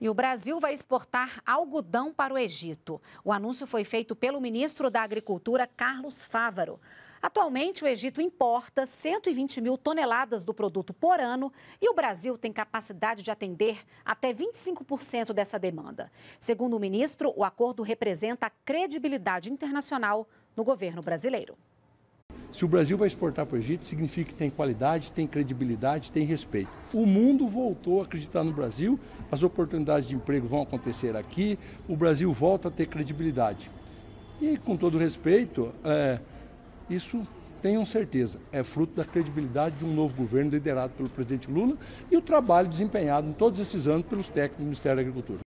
E o Brasil vai exportar algodão para o Egito. O anúncio foi feito pelo ministro da Agricultura, Carlos Fávaro. Atualmente, o Egito importa 120 mil toneladas do produto por ano e o Brasil tem capacidade de atender até 25% dessa demanda. Segundo o ministro, o acordo representa a credibilidade internacional no governo brasileiro. Se o Brasil vai exportar para o Egito, significa que tem qualidade, tem credibilidade, tem respeito. O mundo voltou a acreditar no Brasil, as oportunidades de emprego vão acontecer aqui, o Brasil volta a ter credibilidade. E, com todo respeito, é, isso tenham certeza, é fruto da credibilidade de um novo governo liderado pelo presidente Lula e o trabalho desempenhado em todos esses anos pelos técnicos do Ministério da Agricultura.